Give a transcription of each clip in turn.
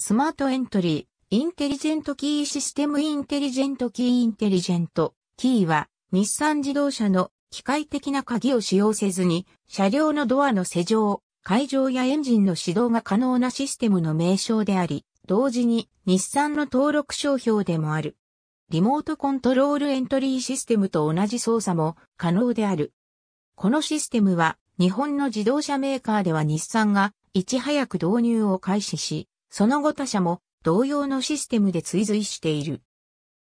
スマートエントリー、インテリジェントキーシステムインテリジェントキーインテリジェントキーは日産自動車の機械的な鍵を使用せずに車両のドアの施錠、会場やエンジンの始動が可能なシステムの名称であり、同時に日産の登録商標でもある。リモートコントロールエントリーシステムと同じ操作も可能である。このシステムは日本の自動車メーカーでは日産がいち早く導入を開始し、その後他社も同様のシステムで追随している。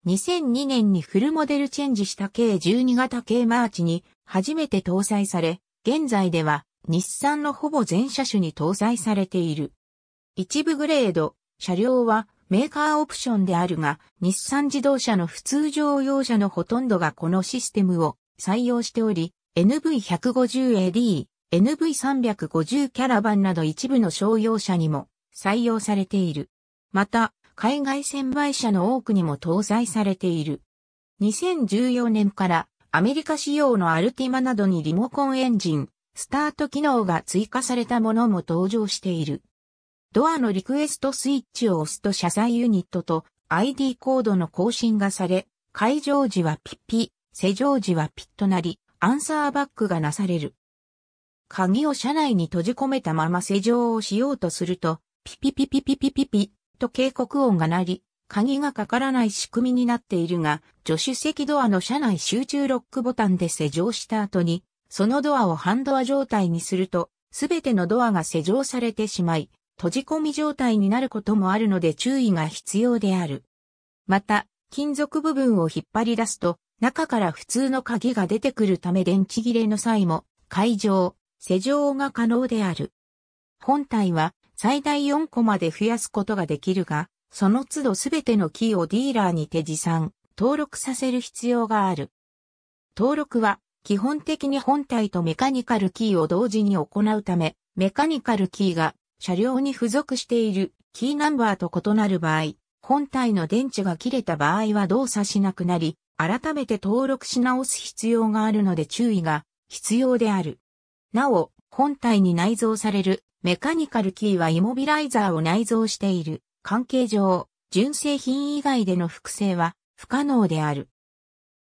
2002年にフルモデルチェンジした計12型 K マーチに初めて搭載され、現在では日産のほぼ全車種に搭載されている。一部グレード、車両はメーカーオプションであるが、日産自動車の普通乗用車のほとんどがこのシステムを採用しており、NV150AD、NV350 キャラバンなど一部の商用車にも採用されている。また、海外専売車の多くにも搭載されている。2014年からアメリカ仕様のアルティマなどにリモコンエンジン、スタート機能が追加されたものも登場している。ドアのリクエストスイッチを押すと車載ユニットと ID コードの更新がされ、会場時はピッピ、施錠時はピッとなり、アンサーバックがなされる。鍵を車内に閉じ込めたまま施錠をしようとすると、ピピピピピピピピと警告音が鳴り、鍵がかからない仕組みになっているが、助手席ドアの車内集中ロックボタンで施錠した後に、そのドアを半ドア状態にすると、すべてのドアが施錠されてしまい、閉じ込み状態になることもあるので注意が必要である。また、金属部分を引っ張り出すと、中から普通の鍵が出てくるため電池切れの際も、解錠、施錠が可能である。本体は最大4個まで増やすことができるが、その都度すべてのキーをディーラーに手持参、登録させる必要がある。登録は、基本的に本体とメカニカルキーを同時に行うため、メカニカルキーが車両に付属しているキーナンバーと異なる場合、本体の電池が切れた場合は動作しなくなり、改めて登録し直す必要があるので注意が必要である。なお、本体に内蔵されるメカニカルキーはイモビライザーを内蔵している。関係上、純正品以外での複製は不可能である。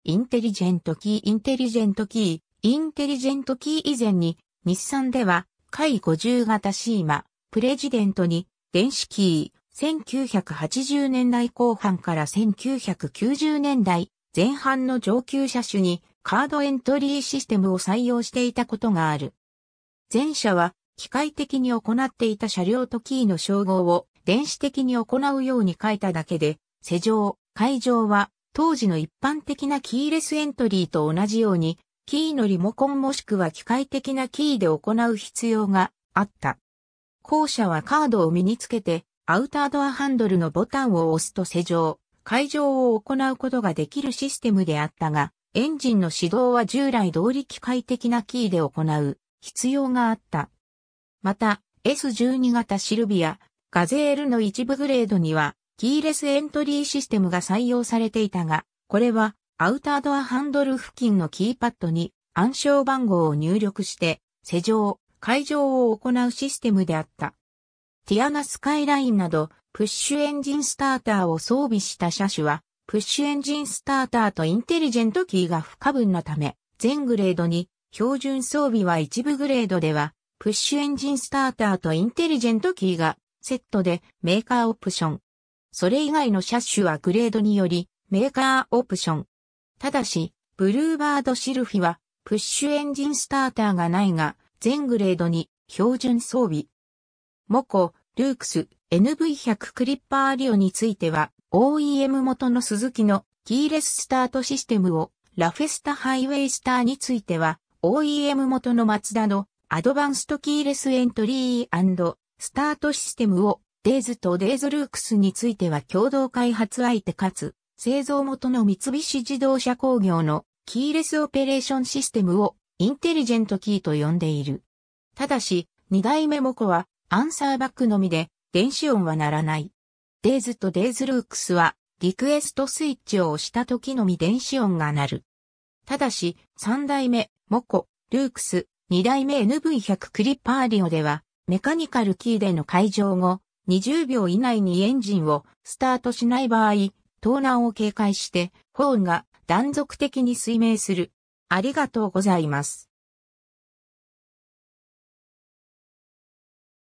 インテリジェントキー、インテリジェントキー、インテリジェントキー以前に、日産では、回50型シーマ、プレジデントに、電子キー、1980年代後半から1990年代前半の上級車種にカードエントリーシステムを採用していたことがある。前者は機械的に行っていた車両とキーの称号を電子的に行うように書いただけで、施錠、会場は当時の一般的なキーレスエントリーと同じように、キーのリモコンもしくは機械的なキーで行う必要があった。後者はカードを身につけて、アウタードアハンドルのボタンを押すと施錠、会場を行うことができるシステムであったが、エンジンの始動は従来通り機械的なキーで行う必要があった。また、S12 型シルビア、ガゼールの一部グレードには、キーレスエントリーシステムが採用されていたが、これはアウタードアハンドル付近のキーパッドに暗証番号を入力して、施錠、解錠を行うシステムであった。ティアナスカイラインなど、プッシュエンジンスターターを装備した車種は、プッシュエンジンスターターとインテリジェントキーが不可分なため、全グレードに、標準装備は一部グレードでは、プッシュエンジンスターターとインテリジェントキーがセットでメーカーオプション。それ以外の車種はグレードによりメーカーオプション。ただし、ブルーバードシルフィはプッシュエンジンスターターがないが、全グレードに標準装備。モコ、ルークス、NV100 クリッパーリオについては、OEM 元のスズキのキーレススタートシステムを、ラフェスタハイウェイスターについては、OEM 元のマツダのアドバンストキーレスエントリースタートシステムをデイズとデイズルークスについては共同開発相手かつ製造元の三菱自動車工業のキーレスオペレーションシステムをインテリジェントキーと呼んでいる。ただし、二代目モコはアンサーバックのみで電子音は鳴らない。デイズとデイズルークスはリクエストスイッチを押した時のみ電子音が鳴る。ただし、三代目モコ、ルークス、2代目 NV100 クリッパーリオでは、メカニカルキーでの解場後、20秒以内にエンジンをスタートしない場合、盗難を警戒して、ホーンが断続的に水明する。ありがとうございます。